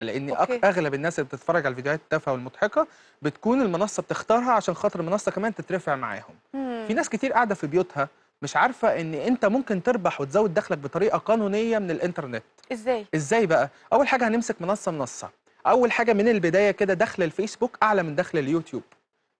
لان أوكي. اغلب الناس اللي بتتفرج على الفيديوهات التافهه والمضحكه بتكون المنصه بتختارها عشان خاطر المنصه كمان تترفع معاهم مم. في ناس كتير قاعده في بيوتها مش عارفه ان انت ممكن تربح وتزود دخلك بطريقه قانونيه من الانترنت ازاي ازاي بقى اول حاجه هنمسك منصه منصه اول حاجه من البدايه كده دخل الفيسبوك اعلى من دخل اليوتيوب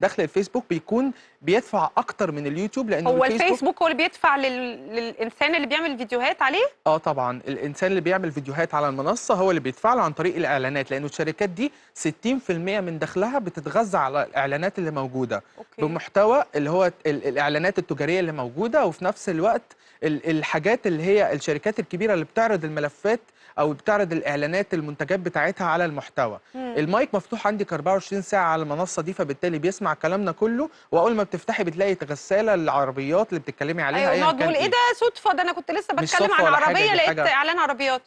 دخل الفيسبوك بيكون بيدفع اكتر من اليوتيوب لانه هو الفيسبوك هو اللي بيدفع لل... للانسان اللي بيعمل فيديوهات عليه اه طبعا الانسان اللي بيعمل فيديوهات على المنصه هو اللي بيدفع له عن طريق الاعلانات لانه الشركات دي 60% من دخلها بتتغذى على الاعلانات اللي موجوده أوكي. بمحتوى اللي هو الاعلانات التجاريه اللي موجوده وفي نفس الوقت الحاجات اللي هي الشركات الكبيره اللي بتعرض الملفات او بتعرض الاعلانات المنتجات بتاعتها على المحتوى مم. المايك مفتوح عندك 24 ساعه على المنصه دي فبالتالي بيسمع كلامنا كله واول ما بتفتحي بتلاقي غساله العربيات اللي بتتكلمي عليها ايوه نقعد نقول إيه, ايه ده صدفه ده انا كنت لسه بتكلم عن عربيه لقيت اعلان عربيات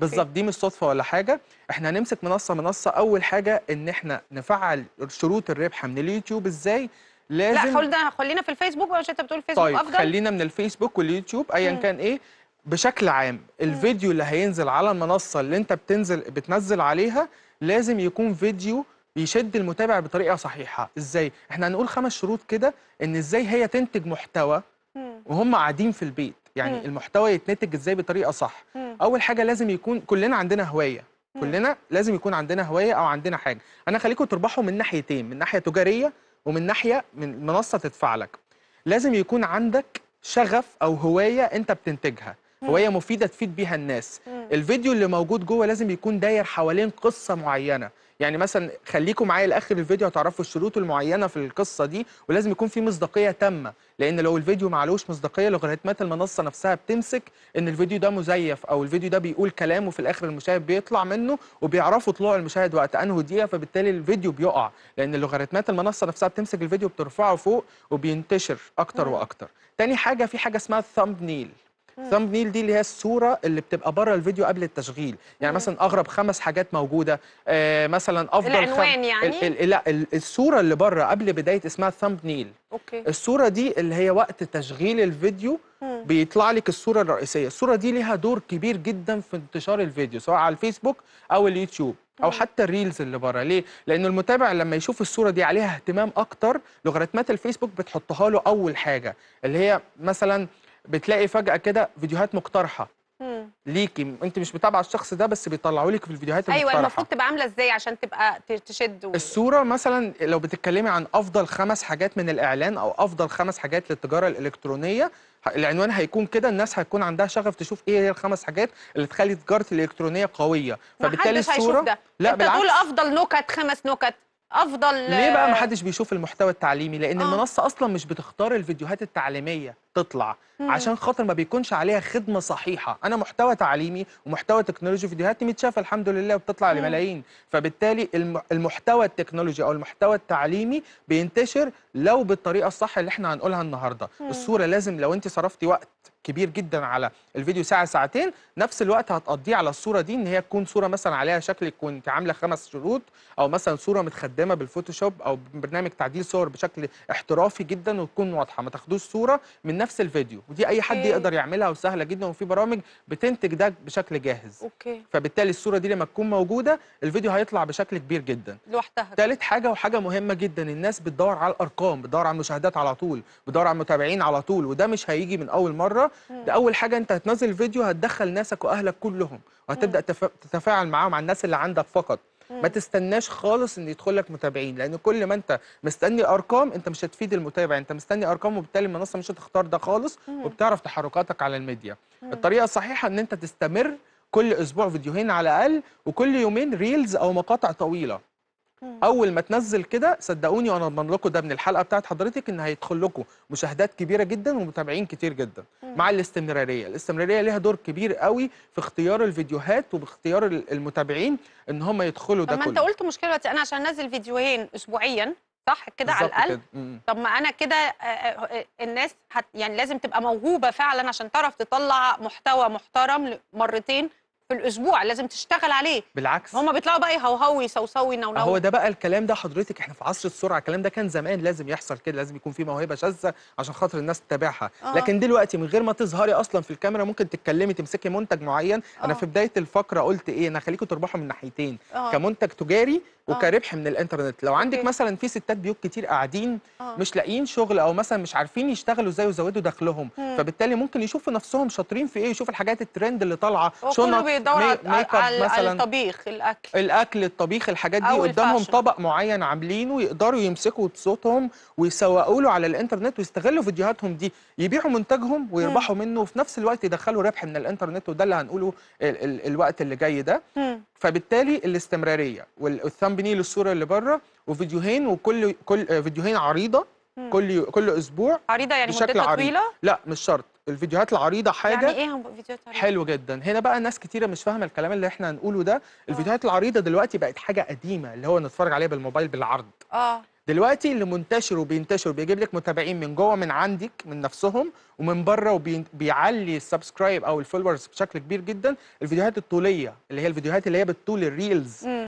بالظبط دي مش صدفه ولا حاجه احنا هنمسك منصه منصه اول حاجه ان احنا نفعل شروط الربح من اليوتيوب ازاي لازم لا ده خلينا في الفيسبوك بقى انت بتقول فيسبوك طيب افضل خلينا من الفيسبوك واليوتيوب ايا كان ايه بشكل عام الفيديو اللي هينزل على المنصه اللي انت بتنزل بتنزل عليها لازم يكون فيديو بيشد المتابع بطريقه صحيحه ازاي احنا هنقول خمس شروط كده ان ازاي هي تنتج محتوى وهم قاعدين في البيت يعني مم. المحتوى يتنتج ازاي بطريقه صح مم. اول حاجه لازم يكون كلنا عندنا هوايه مم. كلنا لازم يكون عندنا هوايه او عندنا حاجه انا خليكم تربحوا من ناحيتين من ناحيه تجاريه ومن ناحيه من منصه تدفع لك لازم يكون عندك شغف او هوايه انت بتنتجها هوايه مفيده تفيد بيها الناس الفيديو اللي موجود جوه لازم يكون داير حوالين قصه معينه يعني مثلا خليكم معايا لاخر الفيديو هتعرفوا الشروط المعينه في القصه دي ولازم يكون في مصداقيه تامه لان لو الفيديو معلوش مصداقيه لوغاريتمات المنصه نفسها بتمسك ان الفيديو ده مزيف او الفيديو ده بيقول كلام وفي الاخر المشاهد بيطلع منه وبيعرفوا طلوع المشاهد وقت انه دقيقه فبالتالي الفيديو بيقع لان لوغاريتمات المنصه نفسها بتمسك الفيديو بترفعه فوق وبينتشر اكتر واكتر تاني حاجه في حاجه اسمها الثامب نيل ثامب نيل دي اللي هي الصوره اللي بتبقى بره الفيديو قبل التشغيل يعني مم. مثلا اغرب خمس حاجات موجوده آه مثلا افضل العنوان خم... يعني ال... ال... لا الصوره اللي بره قبل بدايه اسمها ثامب نيل اوكي الصوره دي اللي هي وقت تشغيل الفيديو مم. بيطلع لك الصوره الرئيسيه الصوره دي ليها دور كبير جدا في انتشار الفيديو سواء على الفيسبوك او اليوتيوب او حتى الريلز اللي بره ليه لان المتابع لما يشوف الصوره دي عليها اهتمام اكتر لوغاريتمات الفيسبوك بتحطها له اول حاجه اللي هي مثلا بتلاقي فجأة كده فيديوهات مقترحة ليكي انت مش متابعه الشخص ده بس بيطلعوا لك في الفيديوهات المقترحه ايوه المفروض تبقى عامله ازاي عشان تبقى تشد و... الصوره مثلا لو بتتكلمي عن افضل خمس حاجات من الاعلان او افضل خمس حاجات للتجاره الالكترونيه العنوان هيكون كده الناس هيكون عندها شغف تشوف ايه هي الخمس حاجات اللي تخلي تجاره الالكترونيه قويه فبالتالي الصوره ده. لا انت بالعكس افضل نكت خمس نكت افضل ليه بقى ما حدش بيشوف المحتوى التعليمي لان آه. المنصه اصلا مش بتختار الفيديوهات التعليميه تطلع عشان خاطر ما بيكونش عليها خدمه صحيحه انا محتوى تعليمي ومحتوى تكنولوجي فيديوهاتي متشافه الحمد لله وبتطلع لملايين فبالتالي المحتوى التكنولوجي او المحتوى التعليمي بينتشر لو بالطريقه الصح اللي احنا هنقولها النهارده الصوره لازم لو انت صرفتي وقت كبير جدا على الفيديو ساعه ساعتين نفس الوقت هتقضيه على الصوره دي ان هي تكون صوره مثلا عليها شكلك وانت عامله خمس شروط او مثلا صوره متخدمه بالفوتوشوب او برنامج تعديل صور بشكل احترافي جدا وتكون واضحه ما تاخدوش صوره من نفس الفيديو ودي اي حد يقدر يعملها وسهله جدا وفي برامج بتنتج ده بشكل جاهز اوكي فبالتالي الصوره دي لما تكون موجوده الفيديو هيطلع بشكل كبير جدا لوحدها ثالث حاجه وحاجه مهمه جدا الناس بتدور على الارقام بتدور على المشاهدات على طول بتدور على المتابعين على طول وده مش هيجي من اول مره ده اول حاجه انت هتنزل فيديو هتدخل ناسك واهلك كلهم وهتبدا تتفاعل معاهم على الناس اللي عندك فقط ما تستناش خالص ان يدخل لك متابعين لان كل ما انت مستني ارقام انت مش هتفيد المتابع انت مستني ارقام وبالتالي المنصه مش هتختار ده خالص وبتعرف تحركاتك على الميديا الطريقه الصحيحه ان انت تستمر كل اسبوع فيديوهين على الاقل وكل يومين ريلز او مقاطع طويله اول ما تنزل كده صدقوني وانا اضمن لكم ده من الحلقه بتاعت حضرتك ان هيدخل لكم مشاهدات كبيره جدا ومتابعين كتير جدا مم. مع الاستمراريه الاستمراريه ليها دور كبير قوي في اختيار الفيديوهات وباختيار المتابعين ان هم يدخلوا ده ما انت قلت مشكله دلوقتي انا عشان انزل فيديوهين اسبوعيا صح كده على الاقل كده. طب ما انا كده آه، آه، آه، الناس يعني لازم تبقى موهوبه فعلا عشان تعرف تطلع محتوى محترم مرتين في الاسبوع لازم تشتغل عليه بالعكس هما بيطلعوا بقى يهوهوا يسوسوا ينونوا هو ده بقى الكلام ده حضرتك احنا في عصر السرعه الكلام ده كان زمان لازم يحصل كده لازم يكون في موهبه شاذه عشان خاطر الناس تتابعها آه. لكن دلوقتي من غير ما تظهري اصلا في الكاميرا ممكن تتكلمي تمسكي منتج معين آه. انا في بدايه الفقره قلت ايه انا هخليكم تربحوا من ناحيتين آه. كمنتج تجاري آه. وكربح من الانترنت لو عندك أوكي. مثلا في ستات بيوت كتير قاعدين أوه. مش لاقيين شغل او مثلا مش عارفين يشتغلوا ازاي ويزودوا دخلهم مم. فبالتالي ممكن يشوفوا نفسهم شاطرين في ايه يشوفوا الحاجات الترند اللي طالعه شنط بيدور مي... على مثلا الطبيخ الاكل الاكل الطبيخ الحاجات دي قدامهم الفاشن. طبق معين عاملينه يقدروا يمسكوا صوتهم ويسوقوا له على الانترنت ويستغلوا فيديوهاتهم دي يبيعوا منتجهم ويربحوا مم. منه وفي نفس الوقت يدخلوا ربح من الانترنت وده اللي هنقوله ال ال الوقت اللي جاي ده مم. فبالتالي الاستمراريه والثم طبعا بنيل الصوره اللي بره وفيديوهين وكل كل آه، فيديوهين عريضه كل كل اسبوع عريضه يعني مدتها طويله لا مش شرط الفيديوهات العريضه حاجه يعني ايه فيديوهات عريضه حلو جدا هنا بقى ناس كتيره مش فاهمه الكلام اللي احنا هنقوله ده آه. الفيديوهات العريضه دلوقتي بقت حاجه قديمه اللي هو نتفرج عليها بالموبايل بالعرض اه دلوقتي اللي منتشر وبينتشر وبيجيب لك متابعين من جوه من عندك من نفسهم ومن بره وبيعلي السبسكرايب او الفولورز بشكل كبير جدا الفيديوهات الطوليه اللي هي الفيديوهات اللي هي بالطول الريلز م.